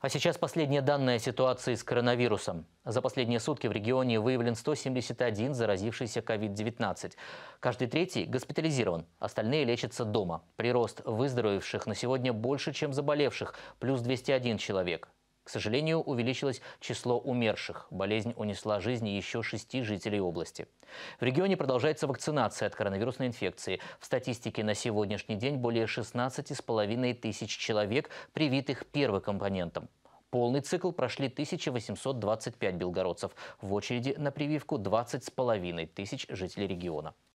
А сейчас последние данные о ситуации с коронавирусом. За последние сутки в регионе выявлен 171 заразившийся COVID-19. Каждый третий госпитализирован, остальные лечатся дома. Прирост выздоровевших на сегодня больше, чем заболевших, плюс 201 человек. К сожалению, увеличилось число умерших. Болезнь унесла жизни еще шести жителей области. В регионе продолжается вакцинация от коронавирусной инфекции. В статистике на сегодняшний день более 16,5 тысяч человек, привитых первым компонентом. Полный цикл прошли 1825 белгородцев. В очереди на прививку 20,5 тысяч жителей региона.